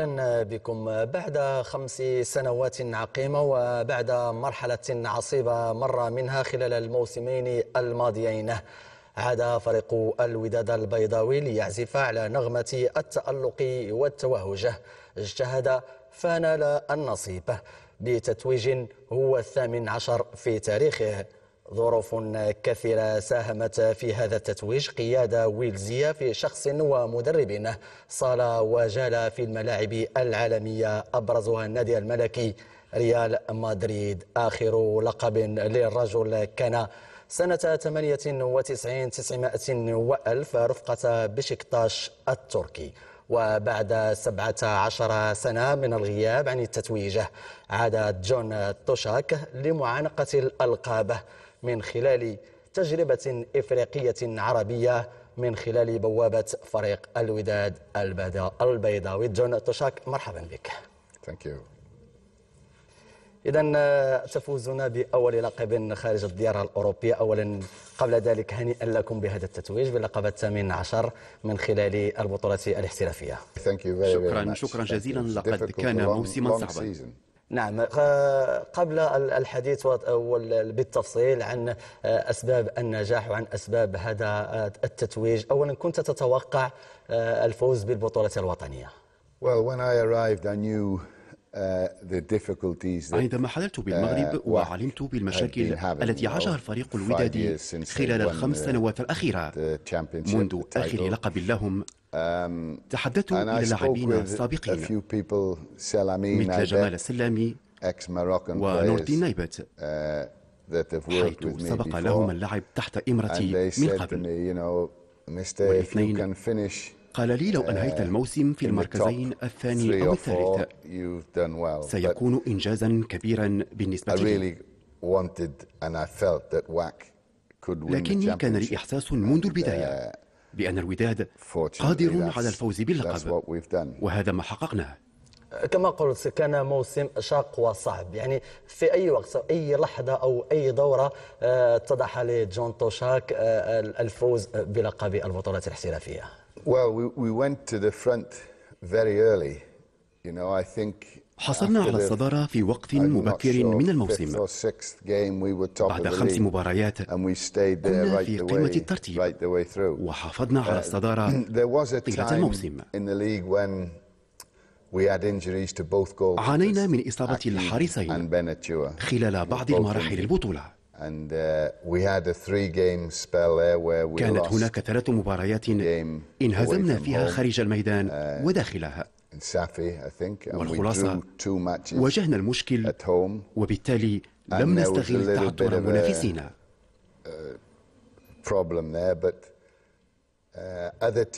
أهلا بكم بعد خمس سنوات عقيمة وبعد مرحلة عصيبة مر منها خلال الموسمين الماضيين عاد فريق الوداد البيضاوي ليعزف على نغمة التألق والتوهج اجتهد فنال النصيب بتتويج هو الثامن عشر في تاريخه ظروف كثيرة ساهمت في هذا التتويج قيادة ويلزية في شخص ومدرب صال وجال في الملاعب العالمية أبرزها النادي الملكي ريال مدريد آخر لقب للرجل كان سنة 98 900 وألف رفقة بشكتاش التركي وبعد 17 سنة من الغياب عن التتويج عاد جون توشاك لمعانقة الألقاب من خلال تجربة إفريقية عربية من خلال بوابة فريق الوداد البيضاوي جون توشاك مرحبا بك Thank you. إذا آه، تفوزنا بأول لقب خارج الديار الأوروبية أولا قبل ذلك هنيئا لكم بهذا التتويج باللقب الثامن عشر من خلال البطولة الاحترافية شكرا شكرا جزيلا لقد كان موسما صعبا نعم قبل الحديث بالتفصيل عن آه، أسباب النجاح وعن أسباب هذا آه، التتويج أولا كنت تتوقع آه، الفوز بالبطولة الوطنية عندما حللت بالمغرب وعلمت بالمشاكل التي عاشها الفريق الودادي خلال الخمس سنوات الأخيرة منذ آخر لقب لهم تحدثت إلى لاعبين سابقين مثل جمال السلامي ونورتي نايبت uh, حيث سبق لهم اللعب تحت إمرتي من قبل والاثنين قال لي لو أنهيت uh, الموسم في المركزين الثاني أو الثالث سيكون إنجازا كبيرا بالنسبة لي لكني كان لي إحساس منذ البداية uh, بأن الوداد قادر على الفوز باللقب وهذا ما حققناه كما قلت كان موسم شاق وصعب يعني في اي وقت أو اي لحظه او اي دوره آه، اتضح لجون توشاك آه، الفوز بلقب البطولات الاحترافيه Well, we went to the front very early. You know, I think حصلنا على الصدارة في وقت مبكر من الموسم بعد خمس مباريات كنا في قمة الترتيب وحافظنا على uh, الصدارة طيلة الموسم عانينا من إصابة الحارسين خلال بعض المراحل البطولة uh, كانت هناك ثلاث مباريات انهزمنا فيها خارج الميدان uh, وداخلها والخلاصة واجهنا المشكل وبالتالي لم نستغل تعثر منافسينا uh, uh,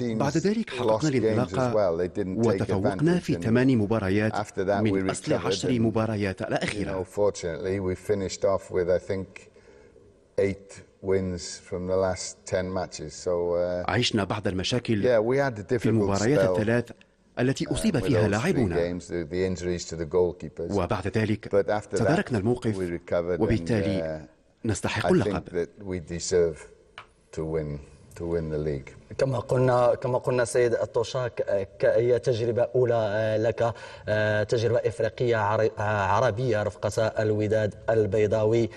بعد ذلك حققنا الانطلاقة وتفوقنا في ثماني مباريات من أصل عشر مباريات الأخيرة uh, عشنا بعض المشاكل في المباريات الثلاث التي أصيب فيها لاعبنا وبعد ذلك تداركنا الموقف وبالتالي uh, نستحق اللقب كما قلنا كما قلنا سيد الطوشاك هي تجربه اولى آه، لك آه، تجربه افريقيه آه، عربيه رفقه الوداد البيضاوي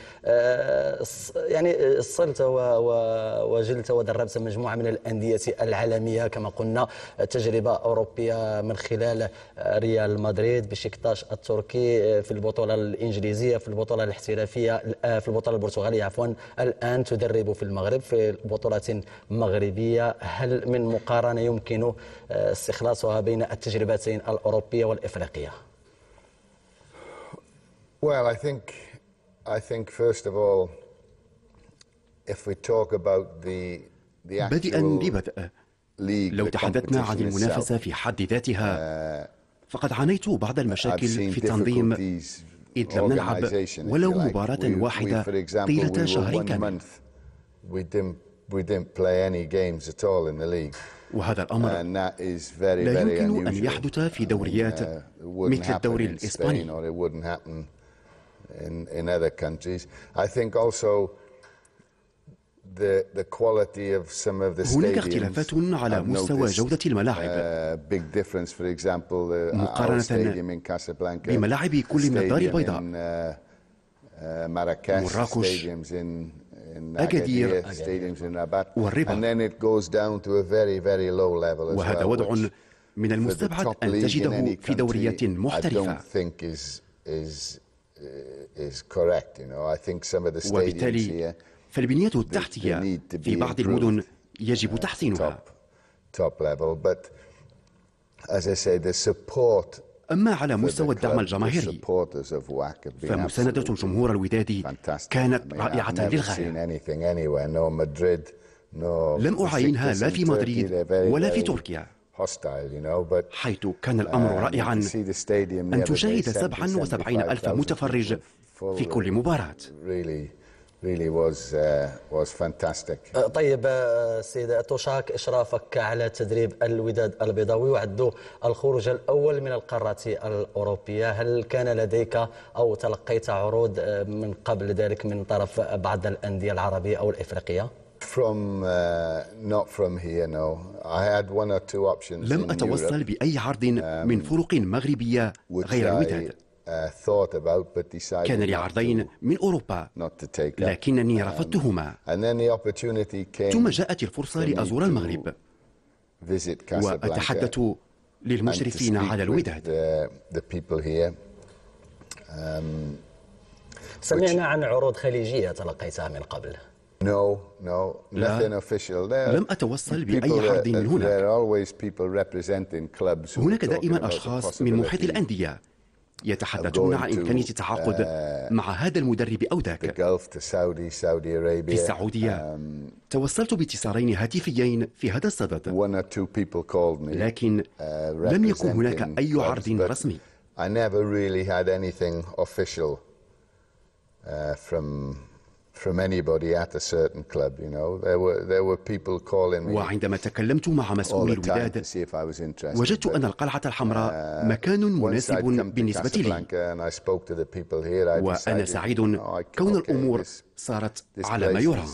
يعني صلت وجلت ودربت مجموعه من الانديه العالميه كما قلنا تجربه اوروبيه من خلال ريال مدريد بشكتاش التركي في البطوله الانجليزيه في البطوله الاحترافيه في البطوله البرتغاليه عفوا الان تدرب في المغرب في بطوله مغربيه هل من مقارنة يمكن آه، استخلاصها بين التجربتين الأوروبية والإفريقية؟ Well, I think, I think first of all, if we talk about the, the actual بدءا ببدء لو تحدثنا عن المنافسة في حد ذاتها uh, فقد عانيت بعض المشاكل في التنظيم إذ لم نلعب ولو مباراة واحدة طيلة شهر كامل we didn't play any games at all in the league. وهذا الأمر لا يمكن أن يحدث في دوريات مثل الدوري الإسباني. In, in other countries. I think also the, the quality of some of the هناك اختلافات على مستوى جودة الملاعب. Uh, big difference, for example, the, مقارنة بملاعب كل من الدار البيضاء. مراكش أكادير والربا وهذا وضع من المستبعد أن تجده في دوريات محترفة uh, وبالتالي فالبنية التحتية في بعض المدن يجب تحسينها أما على مستوى الدعم الجماهيري فمساندة جمهور الوداد كانت رائعة للغاية لم أعاينها لا في مدريد ولا في تركيا حيث كان الأمر um, رائعا أن تشاهد 77 ألف متفرج في كل مباراة really was uh, was fantastic. أه، طيب أه، سيد توشاك إشرافك على تدريب الوداد البيضاوي وعدوا الخروج الأول من القارة الأوروبية هل كان لديك أو تلقيت عروض أه، من قبل ذلك من طرف بعض الأندية العربية أو الإفريقية؟ From, uh, not from here, no. I had one or two options لم أتوصل بأي عرض من um, فرق مغربية غير الوداد. Uh, كان لي عرضين من أوروبا لكنني رفضتهما ثم جاءت الفرصة لأزور المغرب وأتحدث للمشرفين على الوداد um, سمعنا عن عروض خليجية تلقيتها من قبل لا لم أتوصل بأي عرض من هناك. هناك دائما أشخاص من محيط الأندية يتحدثون عن إمكانية التعاقد uh, مع هذا المدرب أو ذاك في السعودية um, توصلت باتصالين هاتفيين في هذا الصدد لكن uh, لم يكن هناك أي عرض رسمي I never really had anything official uh, from from anybody at a certain club, you know. There were there were people calling me. وعندما تكلمت مع مسؤول الوداد وجدت أن القلعة الحمراء مكان مناسب بالنسبة لي. وأنا سعيد كون الأمور صارت على ما يرام.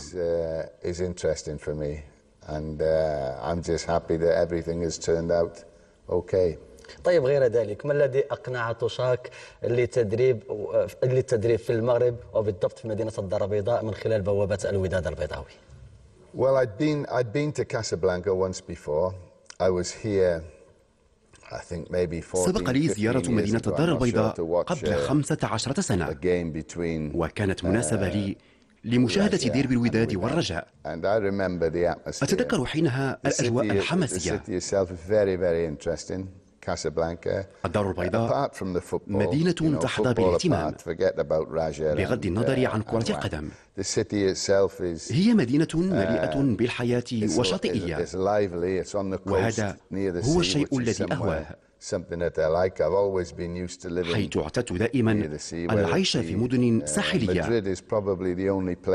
is interesting for me, and uh, I'm just happy that everything has turned out okay. طيب غير ذلك ما الذي أقنع توشاك لتدريب للتدريب في المغرب وبالضبط في مدينة الدار البيضاء من خلال بوابة الوداد البيضاوي Well, I'd been, I'd been to Casablanca once before. I was here I think maybe سبق لي زيارة مدينة الدار البيضاء قبل 15 سنة وكانت مناسبة uh, لي لمشاهدة ديربي الوداد والرجاء أتذكر حينها الأجواء الحماسية الدار البيضاء مدينة تحظى بالاهتمام بغض uh, النظر عن كرة القدم هي مدينة uh, مليئة بالحياة وشاطئية وهذا هو الشيء الذي أهواه حيث اعتدت دائما العيش في مدن uh, ساحلية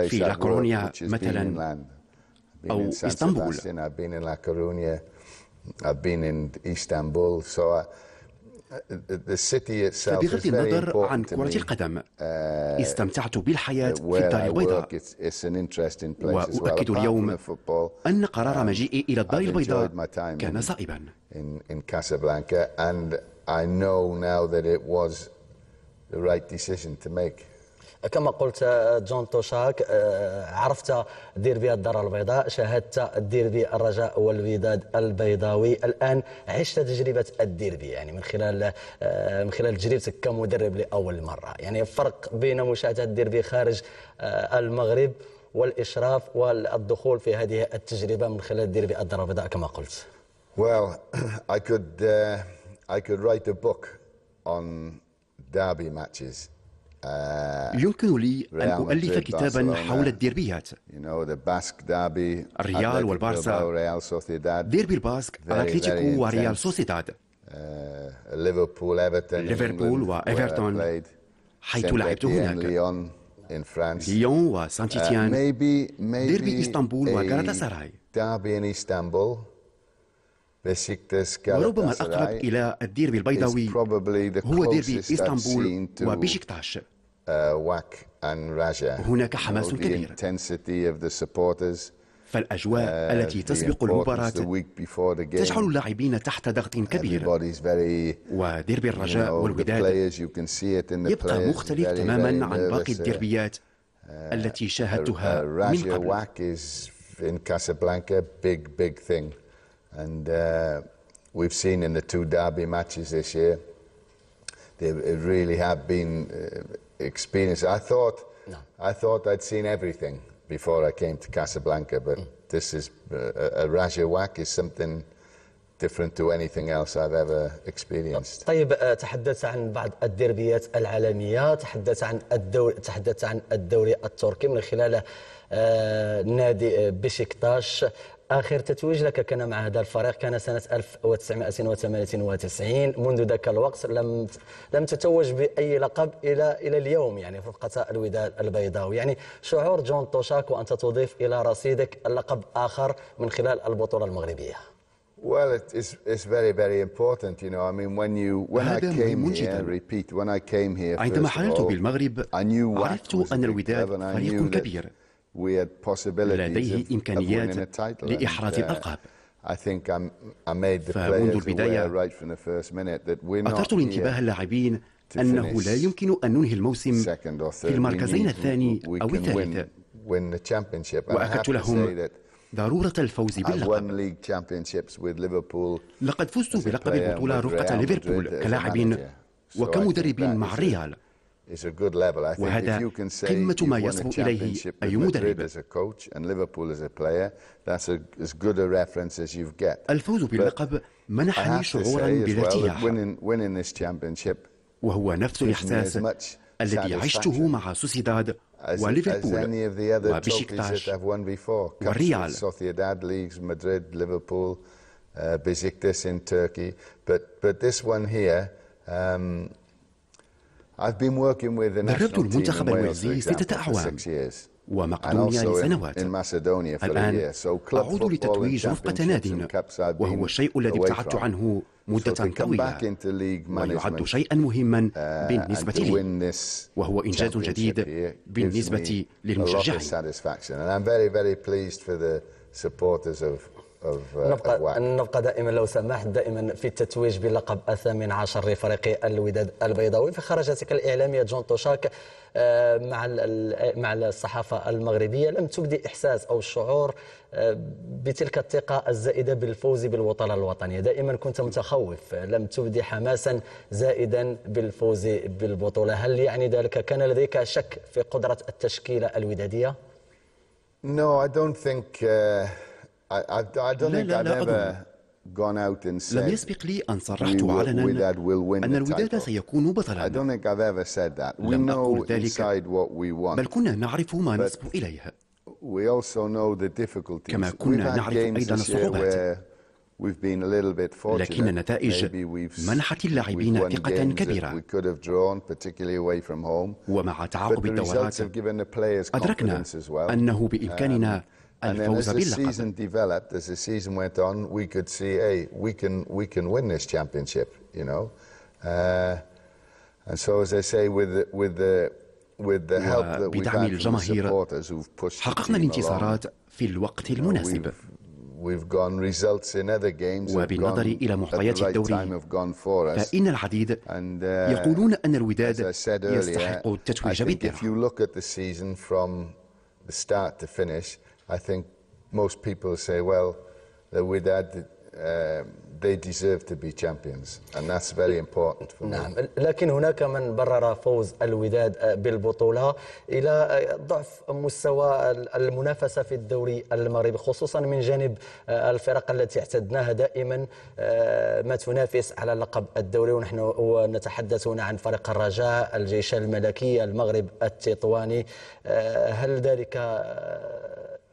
في لاكورونيا مثلا أو إسطنبول I've been in Istanbul, so I, uh, the city itself بغض النظر عن كرة القدم uh, استمتعت بالحياة في الدار البيضاء وأؤكد اليوم أن قرار um, مجيئي إلى الدار البيضاء كان صائبا I know now that it was the right decision to make. كما قلت آه، جون توشاك آه، عرفت ديربي الدار البيضاء شاهدت الديربي الرجاء والوداد البيضاوي الان عشت تجربه الديربي يعني من خلال آه، من خلال تجربتك كمدرب لاول مره يعني الفرق بين مشاهده الديربي خارج المغرب والاشراف والدخول في هذه التجربه من خلال ديربي الدار البيضاء كما قلت Well, I could uh, I could write a book on derby matches آه، يمكن لي أن أؤلف كتابا حول الديربيات الريال والبارسا ديربي الباسك أتليتيكو وريال سوسيداد آه، ليفربول وإيفرتون حيث لعبت هناك ليون وسانتيتيان آه، ديربي إسطنبول وكارتا سراي وربما الأقرب إلى الديربي البيضاوي هو ديربي إسطنبول وبيشكتاش Uh, هناك حماس كبير فالأجواء uh, التي تسبق المباراة تجعل اللاعبين تحت ضغط كبير وديربي الرجاء والوداد يبقى مختلف تماما عن باقي uh, الدربيات التي شاهدتها من قبل we've seen in the two derby matches this year, they really have been experience. I thought, no. I thought I'd seen everything before I came to Casablanca, but mm. this is uh, a, a Rajawak is something different to anything else I've ever experienced. طيب تحدثت عن بعض الدربيات العالمية تحدثت عن الدوري تحدثت عن الدوري التركي من خلال نادي بشكتاش اخر تتويج لك كان مع هذا الفريق كان سنه 1998 منذ ذاك الوقت لم لم تتوج باي لقب الى الى اليوم يعني فرقه الوداد البيضاوي يعني شعور جون توشاك وانت تضيف الى رصيدك لقب اخر من خلال البطوله المغربيه Well, it's, it's very, very important, you know. I mean, when you when I came here, repeat, when I came here, عندما حللت بالمغرب عرفت أن الوداد فريق كبير لديه إمكانيات لإحراز uh, الألقاب فمنذ البداية أثرت الانتباه اللاعبين أنه لا يمكن أن ننهي الموسم في المركزين الثاني أو الثالث وأكدت لهم ضرورة الفوز باللقب لقد فزت بلقب البطولة رفقة ليفربول كلاعب وكمدرب مع الريال وهذا قمة ما يصبو إليه أي مدرب الفوز باللقب منحني شعورا بالارتياح وهو نفس الإحساس الذي عشته مع سوسيداد وليفربول وبشكتاش والريال Besiktas in Turkey, but but this one here, um, دربت المنتخب الويلزي ستة أعوام ومقدونيا يعني لسنوات الآن أعود لتتويج رفقة ناد وهو الشيء الذي ابتعدت عنه مدة طويلة ويعد شيئا مهما uh, بالنسبة لي وهو إنجاز جديد بالنسبة للمشجعين Uh, نبقى نبقى دائما لو سمحت دائما في التتويج بلقب الثامن عشر لفريق الوداد البيضاوي في خرجتك الاعلاميه جون توشاك آه، مع مع الصحافه المغربيه لم تبدي احساس او شعور آه، بتلك الثقه الزائده بالفوز بالبطوله الوطنيه دائما كنت متخوف لم تبدي حماسا زائدا بالفوز بالبطوله هل يعني ذلك كان لديك شك في قدره التشكيله الوداديه No, I don't think uh, I, I don't لا لا لا أظن لم يسبق لي أن صرحت علنا أن الوداد سيكون بطلا لم أقل ذلك بل كنا نعرف ما نصبو إليه كما كنا نعرف أيضا الصعوبات لكن النتائج منحت اللاعبين ثقة كبيرة ومع تعاقب الدورات أدركنا أنه بإمكاننا um, الفوز باللقب. Uh, وبدعم الجماهير حققنا الانتصارات في الوقت المناسب وبالنظر إلى معطيات الدوري فإن العديد uh, يقولون أن الوداد يستحق التتويج بالدرع I think most people say, well, the Wydad Uh, they deserve to be champions and that's very important for نعم me. لكن هناك من برر فوز الوداد بالبطولة إلى ضعف مستوى المنافسة في الدوري المغربي خصوصا من جانب آه، الفرق التي اعتدناها دائما آه، ما تنافس على لقب الدوري ونحن نتحدث هنا عن فريق الرجاء الجيش الملكي المغرب التطواني آه، هل ذلك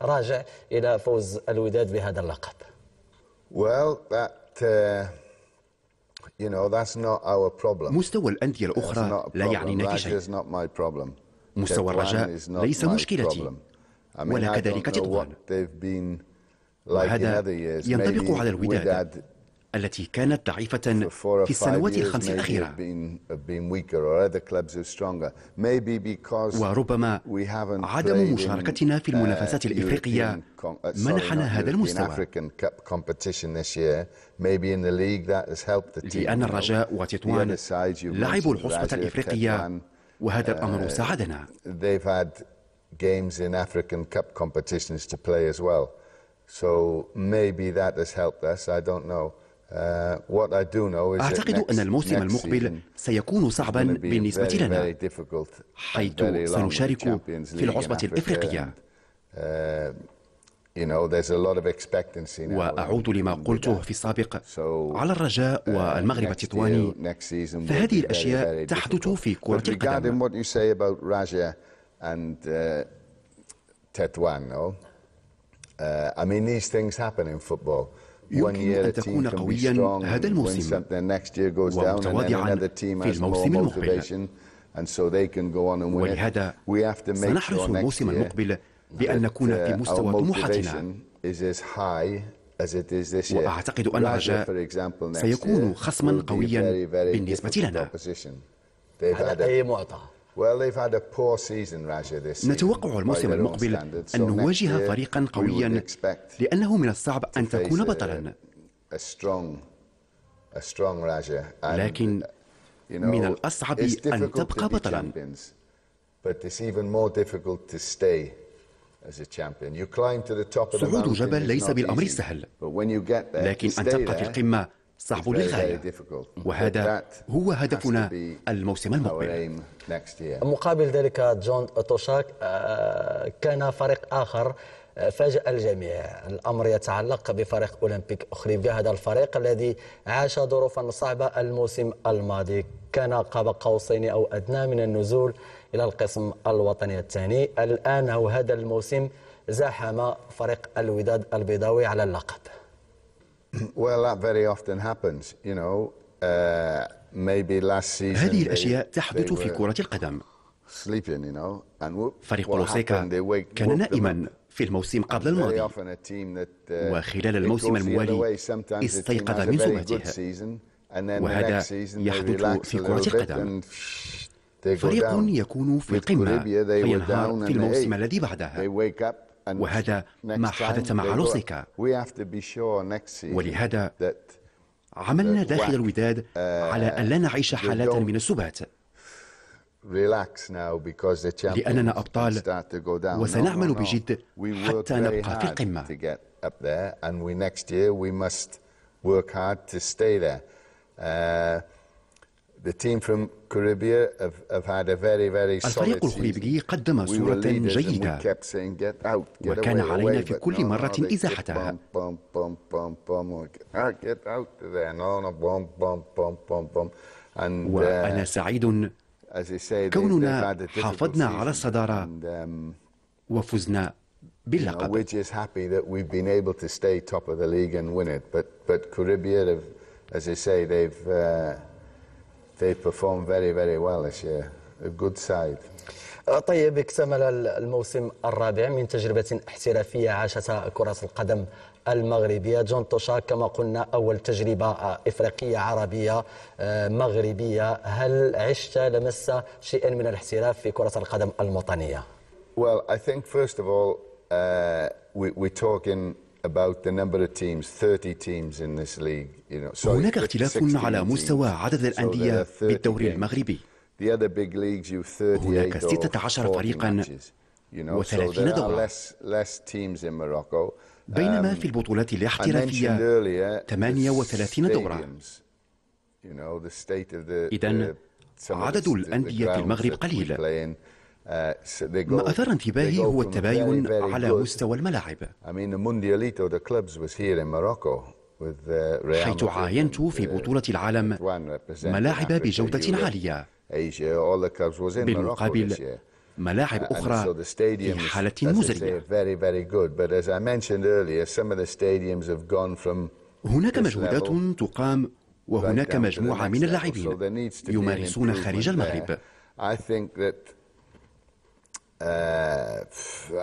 راجع إلى فوز الوداد بهذا اللقب well, that, uh... مستوى الأندية الأخرى لا يعني شيء. مستوى الرجاء ليس مشكلتي ولا كذلك تطوان وهذا ينطبق على الوداد التي كانت ضعيفة في السنوات الخمس الأخيرة وربما عدم مشاركتنا في المنافسات uh, الإفريقية uh, منحنا هذا المستوى لأن الرجاء وتطوان لعبوا الحصبة الإفريقية وهذا uh, الأمر ساعدنا games in African Cup competitions to play as well. So maybe that has helped us, I don't know. Uh, أعتقد أن الموسم المقبل سيكون صعبا بالنسبة لنا حيث سنشارك في العصبة الإفريقية uh, وأعود لما قلته في السابق على الرجاء uh, والمغرب التطواني فهذه الأشياء تحدث في كرة القدم يمكن أن تكون قويا هذا الموسم ومتواضعا في الموسم المقبل ولهذا سنحرص الموسم المقبل بأن نكون في uh, مستوى طموحاتنا وأعتقد أن الرجاء سيكون خصما قويا بالنسبة لنا هذا أي معطى نتوقع الموسم المقبل أن نواجه فريقا قويا لأنه من الصعب أن تكون بطلا لكن من الأصعب أن تبقى بطلا صعود جبل ليس بالأمر السهل لكن أن تبقى في القمة صعب للغاية وهذا هو هدفنا الموسم المقبل مقابل ذلك جون توشاك آه، كان فريق آخر آه، فاجأ الجميع الأمر يتعلق بفريق أولمبيك أخريفيا هذا الفريق الذي عاش ظروفا صعبة الموسم الماضي كان قاب قوسين أو أدنى من النزول إلى القسم الوطني الثاني الآن هو هذا الموسم زاحم فريق الوداد البيضاوي على اللقب Well, that very often happens, you know. Uh, maybe last season هذه الأشياء تحدث في كرة القدم. Sleeping, you know. And فريق لوسيكا كان نائما في الموسم قبل الماضي uh, وخلال الموسم الموالي استيقظ من سمعته وهذا يحدث في كرة القدم فريق يكون في القمة فينهار في الموسم الذي بعدها وهذا ما حدث مع روسيكا ولهذا عملنا داخل الوداد uh, على أن لا نعيش حالات من السبات لأننا أبطال وسنعمل بجد حتى نبقى في القمة up there, and we next year we must work hard to stay there. Uh, الفريق الكاريبي قدم صورة جيدة وكان علينا في كل مرة إزاحتها وأنا سعيد كوننا حافظنا على الصدارة وفزنا باللقب they performed very very well this year. A good side. آه، طيب اكتمل الموسم الرابع من تجربة احترافية عاشتها كرة القدم المغربية جون توشا كما قلنا أول تجربة آه، إفريقية عربية آه، مغربية هل عشت لمست شيئا من الاحتراف في كرة القدم الوطنية؟ Well, I think first of all, uh, we, we're talking هناك اختلاف على مستوى عدد الأندية بالدوري المغربي هناك 16 فريقا و30 دورة بينما um, في البطولات الاحترافية 38 دورة إذا عدد الأندية في المغرب قليل Uh, ما أثار انتباهي هو التباين على مستوى الملاعب uh, حيث عاينت في uh, بطولة العالم ملاعب بجودة عالية بالمقابل ملاعب أخرى في حالة مزرية هناك مجهودات تقام وهناك مجموعة من اللاعبين يمارسون خارج المغرب Uh,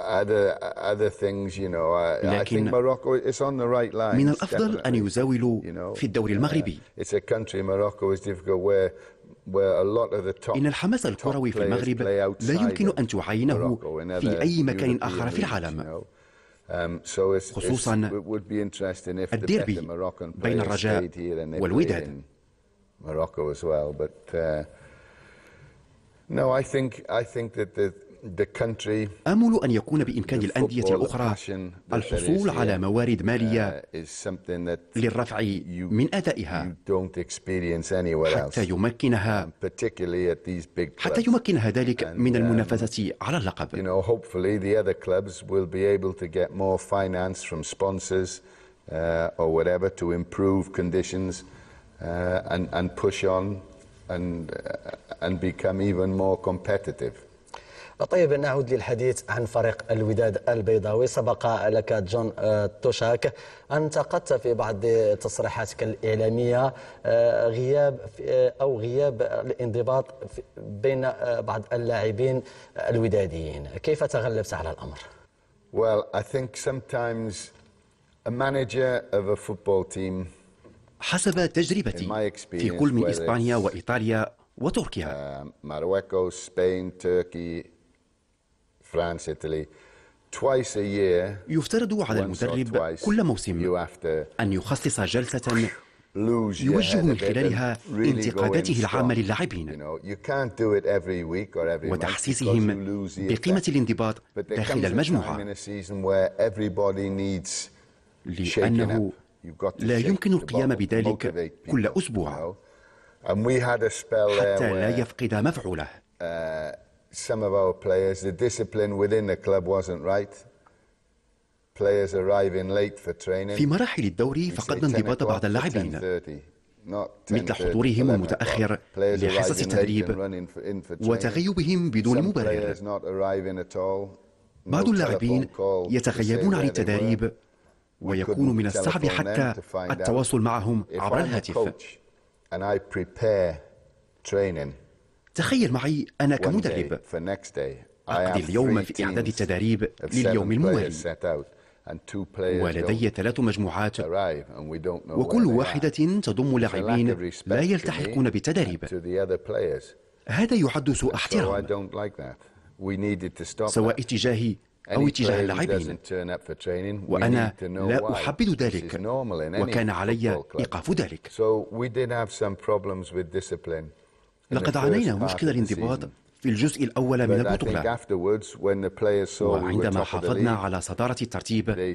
other, other things, you know, I, لكن I right lines, من الأفضل definitely. أن يزاولوا في الدوري المغربي. Uh, it's a country, Morocco is difficult where إن الحماس الكروي في المغرب لا يمكن أن تعاينه في أي مكان آخر في العالم خصوصا الديربي بين الرجاء والوداد Morocco as well, but uh, no, I think I think that the آمل أن يكون بإمكان الأندية الأخرى الحصول على موارد مالية uh, للرفع من أدائها حتى يمكنها حتى يمكنها ذلك من um, المنافسة على اللقب. Uh, uh, and, and push on and, and become even more competitive. طيب نعود للحديث عن فريق الوداد البيضاوي سبق لك جون آه، توشاك انتقدت في بعض تصريحاتك الإعلامية آه، غياب آه، أو غياب الانضباط بين بعض اللاعبين الوداديين كيف تغلبت على الأمر؟ Well, I think sometimes a manager of a football team حسب تجربتي في كل من إسبانيا وإيطاليا وتركيا uh, Morocco, Spain, Turkey, يفترض على المدرب كل موسم أن يخصص جلسة يوجه من خلالها انتقاداته العامة للاعبين وتحسيسهم بقيمة الانضباط داخل المجموعة لأنه لا يمكن القيام بذلك كل أسبوع حتى لا يفقد مفعوله uh, some of our players, the discipline within the club wasn't right. Players arriving late for training. في مراحل الدوري فقدنا انضباط بعض اللاعبين مثل حضورهم المتأخر لحصص التدريب وتغيبهم بدون مبرر بعض اللاعبين يتغيبون عن التدريب ويكون من الصعب حتى التواصل معهم عبر الهاتف تخيل معي أنا كمدرب أقضي اليوم في إعداد التدريب لليوم الموالي ولدي ثلاث مجموعات وكل واحدة تضم لاعبين لا يلتحقون بالتدريب هذا يعد سوء احترام سواء اتجاهي أو اتجاه اللاعبين وأنا لا أحبذ ذلك وكان علي إيقاف ذلك لقد عانينا مشكلة الانضباط في الجزء الأول من البطولة وعندما حافظنا على صدارة الترتيب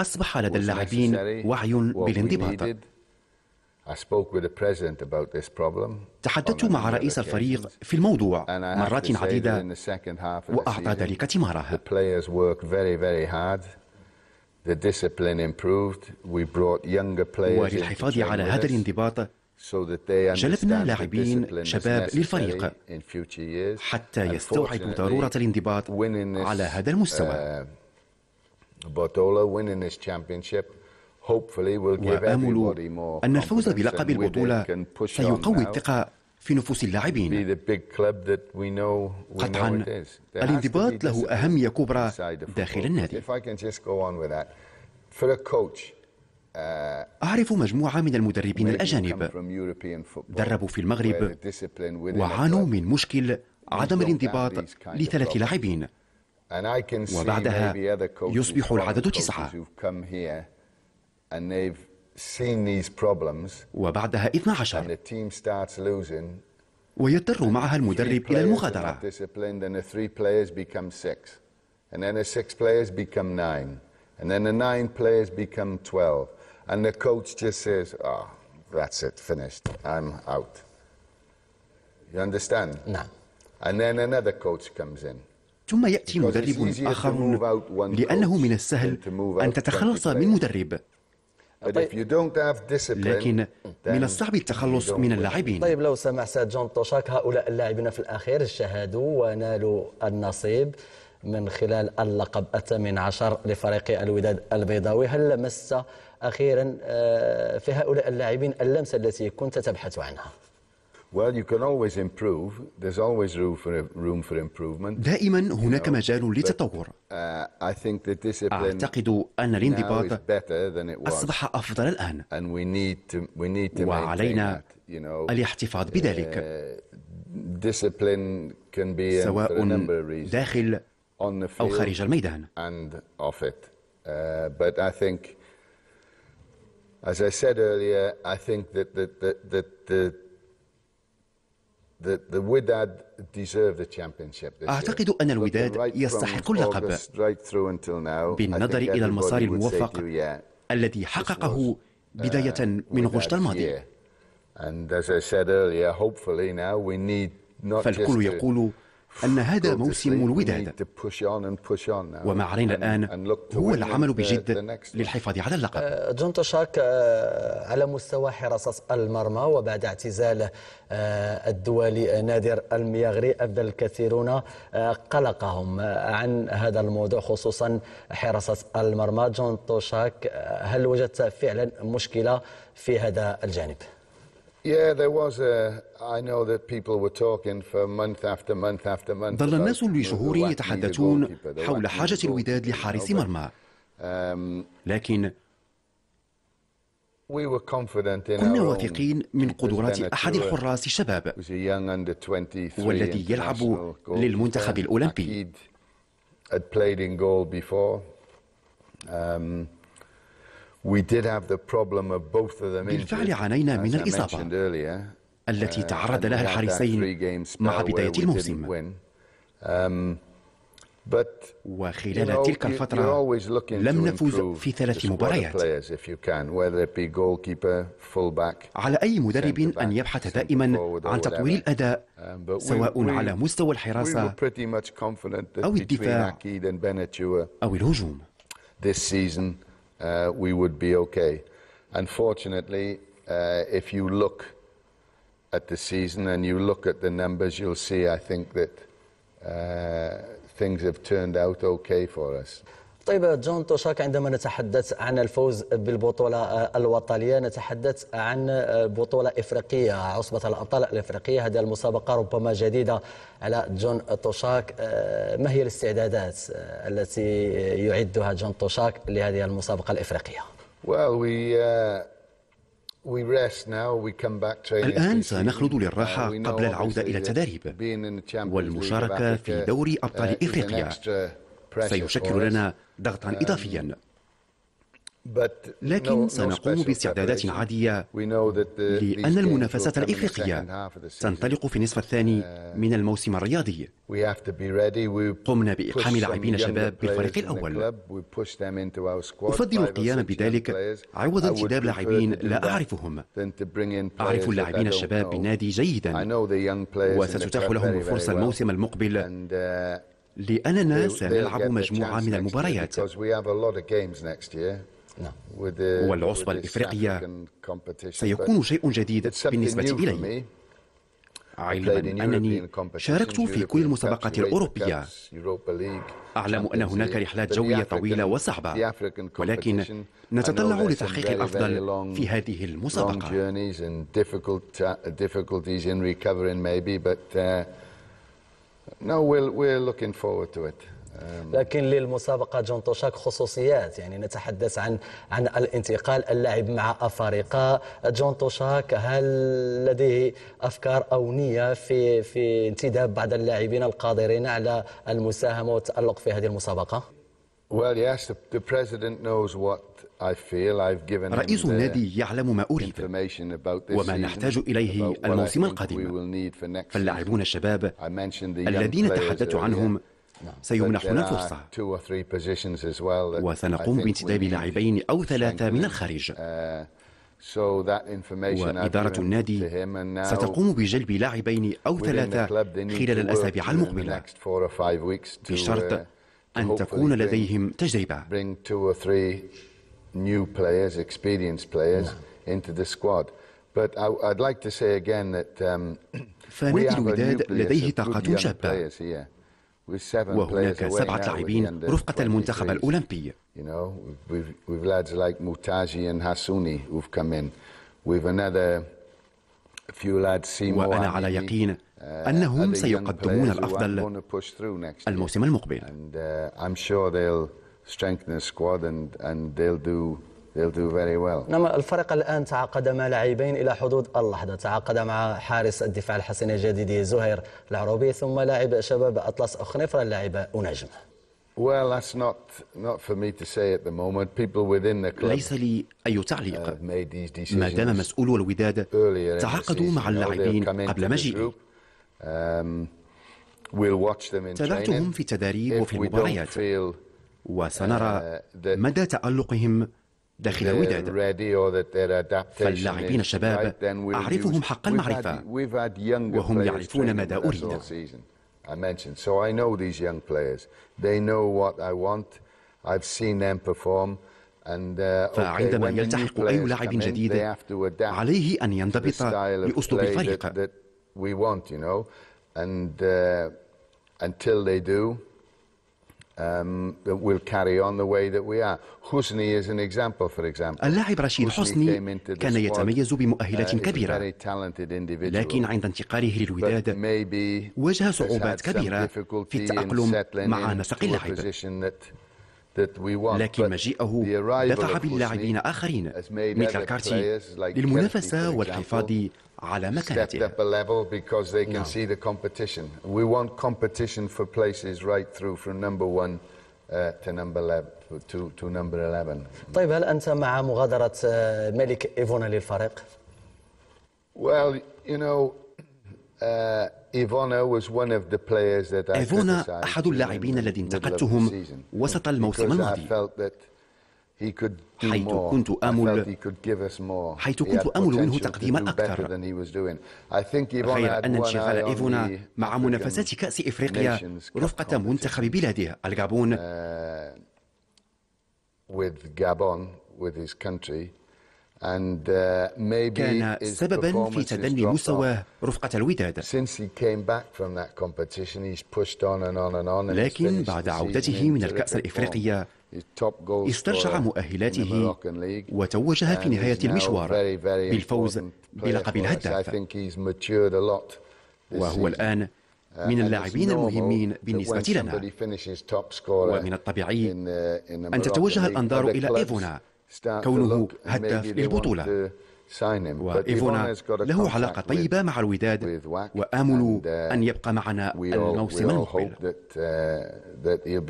أصبح لدى اللاعبين وعي بالانضباط تحدثت مع رئيس الفريق في الموضوع مرات عديدة وأعطى ذلك ثماره وللحفاظ على هذا الانضباط جلبنا لاعبين شباب للفريق حتى يستوعبوا ضرورة الانضباط على هذا المستوى uh, وآمل أن الفوز بلقب البطولة سيقوي الثقة في نفوس اللاعبين قطعا الانضباط له أهمية كبرى داخل النادي أعرف مجموعة من المدربين الأجانب دربوا في المغرب وعانوا من مشكل عدم الانضباط لثلاث لاعبين وبعدها يصبح العدد تسعة وبعدها 12 ويضطر معها المدرب إلى المغادرة And then the six players become nine. And then the nine players become 12. And the coach just says, oh, that's it, finished. I'm out. You understand? نعم And then another coach comes in. ثم يأتي مدرب آخر لأنه من السهل أن تتخلص من مدرب لكن من الصعب التخلص من اللاعبين طيب لو سمح سيد جون توشاك هؤلاء اللاعبين في الأخير شهدوا ونالوا النصيب من خلال اللقب الثامن عشر لفريق الوداد البيضاوي هل لمس أخيرا في هؤلاء اللاعبين اللمسة التي كنت تبحث عنها Well, you can always improve. There's always room for room for improvement. دائما هناك مجال للتطور. I think that discipline أعتقد أن الانضباط أصبح أفضل الآن. And we need to we need to وعلينا الاحتفاظ بذلك. Discipline can be سواء داخل أو خارج الميدان. And off it. but I think as I said earlier, I think that the, the, the, the, the, the Widad deserve the championship. This أعتقد year. أن الوداد يستحق اللقب right بالنظر إلى المسار الموفق you, yeah, الذي حققه uh, بداية uh, من غشت الماضي. And as I said earlier, hopefully now we need not just to أن هذا موسم الوداد وما علينا الآن هو العمل بجد للحفاظ على اللقب أه، جون تشاك أه، على مستوى حراسة المرمى وبعد اعتزال أه، الدولي نادر المياغري أبدى الكثيرون قلقهم عن هذا الموضوع خصوصا حراسة المرمى جون توشاك هل وجدت فعلا مشكلة في هذا الجانب؟ ظل الناس لشهور يتحدثون حول حاجة الوداد لحارس مرمى. Um, لكن كنا واثقين من قدرات أحد الحراس الشباب والذي يلعب للمنتخب الأولمبي. بالفعل عانينا من الإصابة التي uh, تعرض لها الحارسين مع بداية الموسم um, وخلال تلك الفترة لم نفوز في ثلاث مباريات على أي مدرب أن يبحث دائما عن تطوير الأداء um, سواء على مستوى الحراسة أو الدفاع أو الهجوم uh, we would be okay. Unfortunately, uh, if you look at the season and you look at the numbers, you'll see, I think, that uh, things have turned out okay for us. طيب جون توشاك عندما نتحدث عن الفوز بالبطولة آه، الوطنية نتحدث عن آه، بطولة إفريقية عصبة الأبطال الإفريقية هذه المسابقة ربما جديدة على جون توشاك آه، ما هي الاستعدادات التي يعدها جون توشاك لهذه المسابقة الإفريقية؟ Well, we, uh... الآن سنخلد uh, للراحة قبل العودة إلى التدريب والمشاركة في دوري uh, أبطال إفريقيا سيشكل لنا ضغطا إضافيا لكن سنقوم باستعدادات عادية لأن المنافسات الإفريقية تنطلق في النصف الثاني uh, من الموسم الرياضي قمنا بإقحام لاعبين شباب بالفريق الأول أفضل القيام بذلك عوض انتداب لاعبين لا أعرفهم أعرف اللاعبين الشباب بالنادي جيدا وستتاح لهم الفرصة الموسم المقبل uh, لأننا سنلعب مجموعة من المباريات نعم. والعصبة الإفريقية سيكون شيء جديد بالنسبة إلي علما أنني شاركت في كل المسابقات الأوروبية أعلم أن هناك رحلات جوية طويلة وصعبة ولكن نتطلع لتحقيق الأفضل في هذه المسابقة No, we'll, we're looking forward to it. Um, لكن للمسابقة جون توشاك خصوصيات يعني نتحدث عن عن الانتقال اللعب مع أفارقة جون توشاك هل لديه أفكار أو نية في في انتداب بعض اللاعبين القادرين على المساهمة والتألق في هذه المسابقة؟ Well, yes, the, the president knows what رئيس النادي يعلم ما أريد وما نحتاج إليه الموسم القادم فاللاعبون الشباب الذين تحدثت عنهم سيمنحون فرصة وسنقوم بانتداب لاعبين أو ثلاثة من الخارج uh, وإدارة النادي ستقوم بجلب لاعبين أو ثلاثة خلال الأسابيع المقبلة بشرط uh, أن تكون لديهم تجربة new players, experienced players, no. into the squad. But I, I'd like to say again that um, we have الوداد لديه طاقة شابة وهناك سبعة لاعبين رفقة المنتخب الأولمبي you know, we've, we've lads like Mutaji and Hassouni who've come in. We've another few lads, Seymour, وأنا على يقين أنهم سيقدمون الأفضل الموسم المقبل. And, uh, I'm sure they'll strengthen the squad and, and they'll do they'll do very well. نعم الفريق الآن تعاقد مع لاعبين إلى حدود اللحظة تعاقد مع حارس الدفاع الحسني الجديد زهير العروبي ثم لاعب شباب أطلس اخنفر اللاعب أنجم Well, that's not not for me to say at the moment. People within the club ليس لي أي تعليق ما دام مسؤول الوداد تعاقدوا مع اللاعبين قبل مجيئي um, تابعتهم في التدريب وفي المباريات وسنرى uh, مدى تألقهم داخل وداد فاللاعبين الشباب أعرفهم حق المعرفة وهم يعرفون ماذا أريد I mentioned. So I know these young players. They know what I want. I've seen them perform. Uh, فعندما يلتحق أي لاعب جديد عليه أن ينضبط لأسلوب الفريق. And uh, until they do, اللاعب رشيد حسني كان يتميز بمؤهلات uh, كبيرة لكن عند انتقاله للوداد واجه صعوبات كبيرة في التأقلم مع نسق اللعب لكن مجيئه دفع باللاعبين آخرين مثل كارتي للمنافسة والحفاظ على مكانتها نعم. Uh, طيب هل أنت مع مغادرة آه، ملك إيفونا للفريق؟ Well, you know, uh, إيفونا أحد اللاعبين الذي انتقدتهم وسط الموسم الماضي حيث كنت آمل حيث كنت آمل منه تقديما أكثر غير أن انشغال إيفونا مع منافسات كأس إفريقيا رفقة منتخب بلاده الغابون uh, uh, كان سببا في تدني مستواه رفقة الوداد لكن بعد عودته من الكأس الإفريقية استرجع مؤهلاته وتوجه في نهاية المشوار بالفوز بلقب الهداف وهو الآن uh, من اللاعبين المهمين بالنسبة لنا ومن الطبيعي أن تتوجه الأنظار إلى إيفونا كونه هداف للبطولة وإيفونا له علاقة طيبة مع الوداد وآمل uh, أن يبقى معنا الموسم المقبل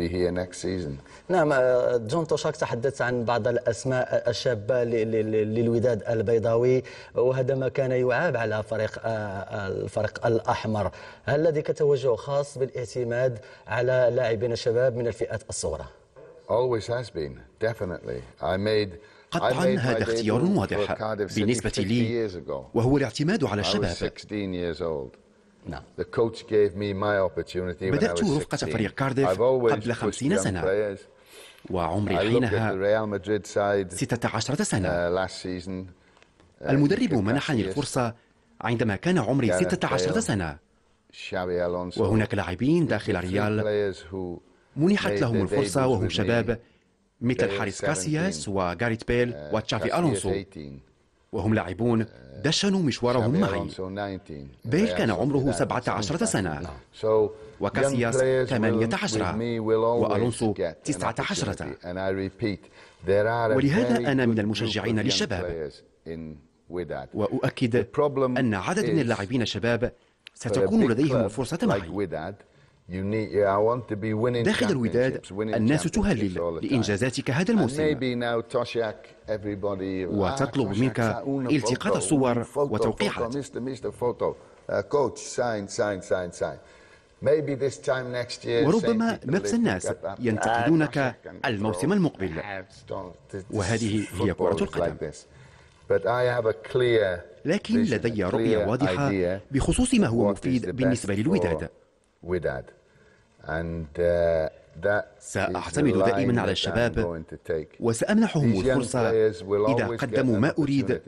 uh, نعم آه، جون توشاك تحدث عن بعض الأسماء آه، الشابة للوداد البيضاوي وهذا ما كان يعاب على فريق آه، الفريق الأحمر هل لديك توجه خاص بالاعتماد على لاعبين الشباب من الفئات الصغرى؟ Always has been, definitely. I made قطعا هذا اختيار واضح بالنسبة لي وهو الاعتماد على الشباب نعم. بدأت رفقة فريق كارديف قبل خمسين سنة وعمري حينها 16 سنة uh, المدرب منحني الفرصة عندما كان عمري 16 سنة وهناك لاعبين داخل ريال منحت لهم الفرصة وهم شباب مثل حارس كاسياس وجاريت بيل uh, وتشافي ألونسو وهم لاعبون uh, دشنوا مشوارهم معي بيل كان عمره 17 سنة وكاسياس 18 وألونسو 19 ولهذا أنا من المشجعين للشباب وأؤكد أن عدد من اللاعبين الشباب ستكون لديهم الفرصة معي داخل الوداد الناس تهلل لإنجازاتك هذا الموسم ah, وتطلب منك ah, التقاط الصور وتوقيعات وربما نفس الناس ينتقدونك الموسم المقبل وهذه هي كرة القدم لكن لدي رؤية واضحة بخصوص ما هو مفيد بالنسبة للوداد سأعتمد دائما على الشباب وسأمنحهم الفرصة إذا قدموا ما أريد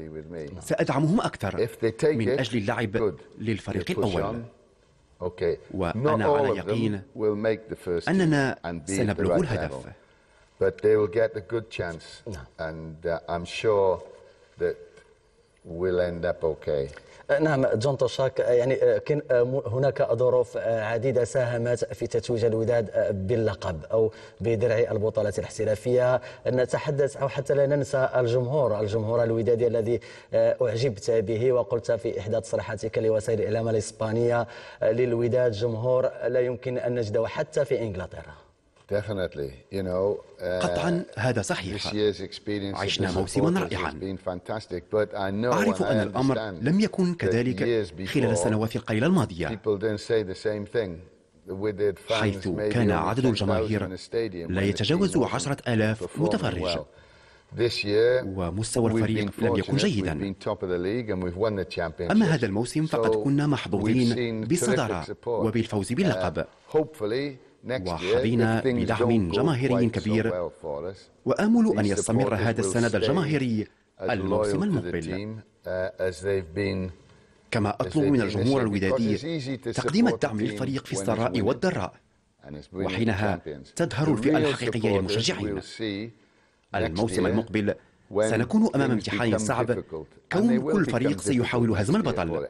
سأدعمهم أكثر من أجل اللعب للفريق الأول وأنا على يقين أننا سنبلغ الهدف but they will get a good chance. نعم. And uh, I'm sure that we'll end up okay. نعم جون توشاك يعني آه، كان آه، هناك ظروف آه، عديده ساهمت في تتويج الوداد باللقب او بدرع البطولات الاحترافيه نتحدث او حتى لا ننسى الجمهور الجمهور الودادي الذي اعجبت به وقلت في احدى تصريحاتك لوسائل الاعلام الاسبانيه للوداد جمهور لا يمكن ان نجده حتى في انجلترا Uh, قطعا هذا صحيح عشنا موسما رائعا أعرف أن الأمر لم يكن كذلك خلال السنوات القليلة الماضية حيث كان عدد الجماهير لا يتجاوز عشرة ألاف متفرج ومستوى الفريق لم يكن جيدا أما هذا الموسم فقد كنا محظوظين بالصدارة وبالفوز باللقب uh, وحظينا بدعم جماهيري كبير وآمل أن يستمر هذا السند الجماهيري الموسم المقبل uh, كما أطلب من الجمهور الودادي تقديم الدعم للفريق في السراء والضراء وحينها تظهر الفئة الحقيقية للمشجعين الموسم المقبل سنكون أمام امتحان صعب كون كل فريق سيحاول هزم البطل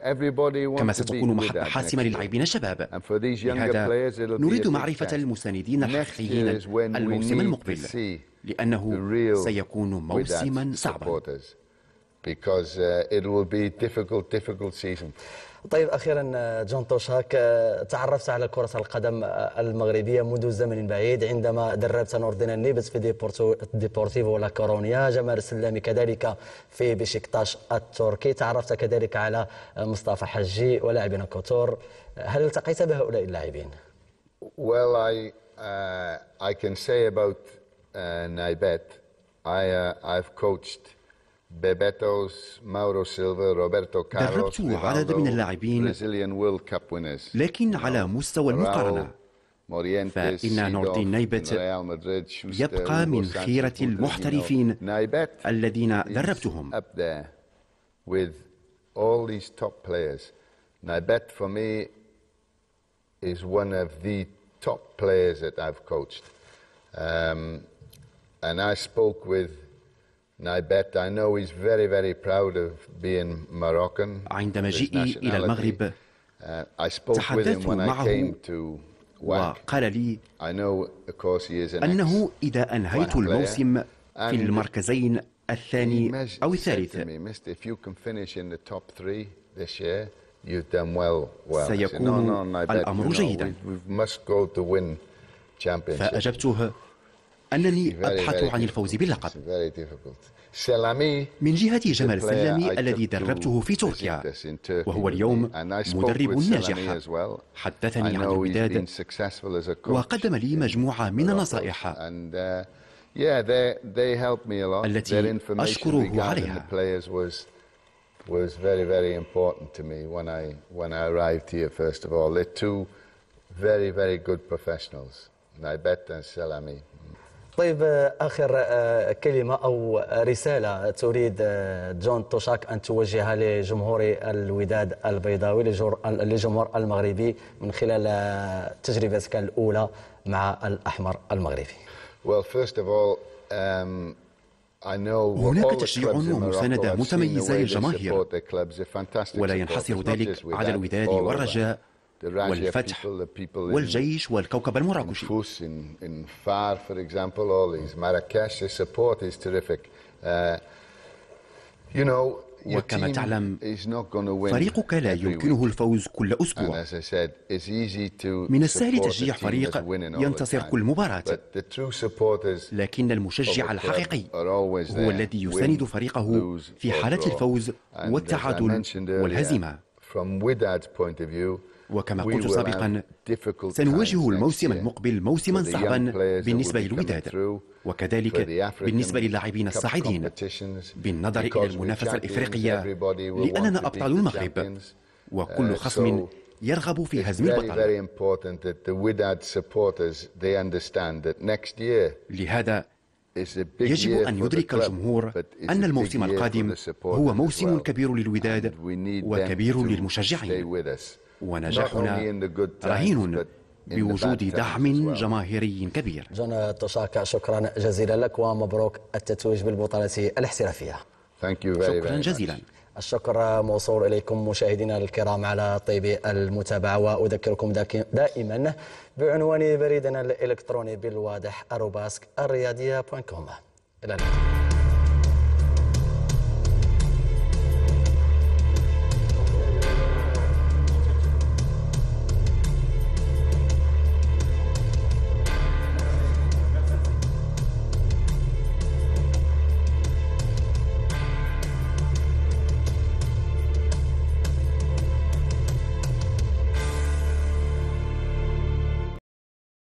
كما ستكون محطة حاسمة للاعبين الشباب لهذا نريد معرفة المساندين الحقيقيين الموسم المقبل لأنه سيكون موسما صعبا because uh, it will be difficult, difficult season. طيب اخيرا جون توشاك تعرفت على كره القدم آه، المغربيه منذ زمن بعيد عندما دربت نوردين النيبس في في ديبورتيفو لا كورونيا جمال السلامي كذلك في بشكتاش التركي تعرفت كذلك على مصطفى حجي ولاعبين كوتور هل التقيت بهؤلاء اللاعبين؟ Well, I, uh, I can say about uh, Naibet, I, uh, I've coached بيبيتوس ماورو سيلفا روبرتو كارلوس دربت عدد من اللاعبين لكن على مستوى المقارنة فإن نوردين نيبت يبقى من خيرة المحترفين الذين دربتهم is one of the top players that I've coached. Um, and I spoke with عندما مجيئي إلى المغرب uh, تحدثت معه وقال لي أنه إذا أنهيت الموسم في المركزين الثاني أو الثالث سيكون الأمر جيدا فأجبته أنني أبحث عن الفوز باللقب من جهة جمال سلامي الذي دربته في تركيا وهو اليوم مدرب ناجح حدثني عن الوداد وقدم لي مجموعة من النصائح uh, التي أشكره عليها was very, very important to me when I, when I arrived here, first of all. They're two very, very good professionals, and Salami. طيب آه، اخر آه، كلمه او رساله تريد آه، جون توشاك ان توجهها لجمهور الوداد البيضاوي لجمهور المغربي من خلال تجربتك الاولى مع الاحمر المغربي. Well, first of all, um, هناك تشجيع ومساندة متميزة للجماهير ولا ينحصر ذلك على الوداد والرجاء والفتح والجيش والكوكب المراكشي uh, وكما تعلم فريقك لا يمكنه الفوز كل أسبوع من السهل تشجيع فريق ينتصر كل مباراة لكن المشجع الحقيقي هو الذي يساند فريقه في حالة الفوز والتعادل والهزيمة وكما قلت سابقا سنواجه الموسم المقبل موسما صعبا بالنسبة للوداد وكذلك بالنسبة للاعبين الصاعدين بالنظر إلى المنافسة الإفريقية لأننا أبطال المغرب وكل uh, خصم يرغب في هزم البطل لهذا يجب أن يدرك الجمهور أن الموسم القادم هو موسم كبير للوداد وكبير للمشجعين ونجاحنا رهين بوجود دعم جماهيري كبير جون تشاك شكرا جزيلا لك ومبروك التتويج بالبطولة الاحترافية شكرا جزيلا الشكر موصول إليكم مشاهدينا الكرام على طيب المتابعة وأذكركم دائما بعنوان بريدنا الإلكتروني بالواضح أروباسك الرياضية إلى اللقاء